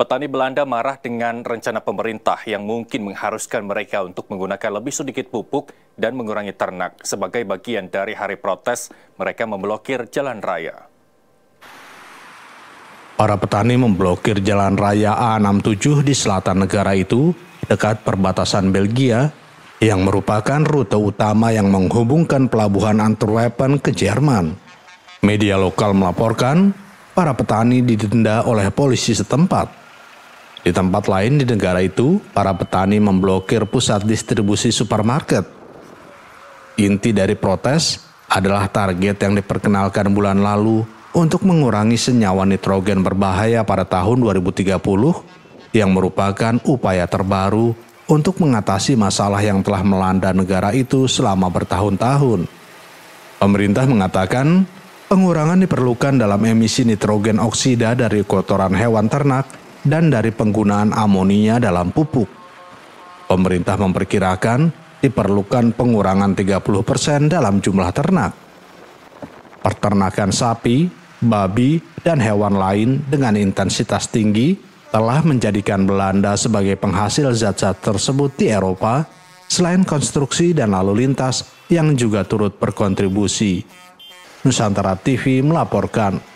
Petani Belanda marah dengan rencana pemerintah yang mungkin mengharuskan mereka untuk menggunakan lebih sedikit pupuk dan mengurangi ternak. Sebagai bagian dari hari protes, mereka memblokir jalan raya. Para petani memblokir jalan raya A67 di selatan negara itu dekat perbatasan Belgia yang merupakan rute utama yang menghubungkan pelabuhan Antwerpen ke Jerman. Media lokal melaporkan para petani didenda oleh polisi setempat. Di tempat lain di negara itu, para petani memblokir pusat distribusi supermarket. Inti dari protes adalah target yang diperkenalkan bulan lalu untuk mengurangi senyawa nitrogen berbahaya pada tahun 2030 yang merupakan upaya terbaru untuk mengatasi masalah yang telah melanda negara itu selama bertahun-tahun. Pemerintah mengatakan pengurangan diperlukan dalam emisi nitrogen oksida dari kotoran hewan ternak dan dari penggunaan amonia dalam pupuk. Pemerintah memperkirakan diperlukan pengurangan 30% dalam jumlah ternak. Peternakan sapi, babi, dan hewan lain dengan intensitas tinggi telah menjadikan Belanda sebagai penghasil zat-zat tersebut di Eropa, selain konstruksi dan lalu lintas yang juga turut berkontribusi. Nusantara TV melaporkan.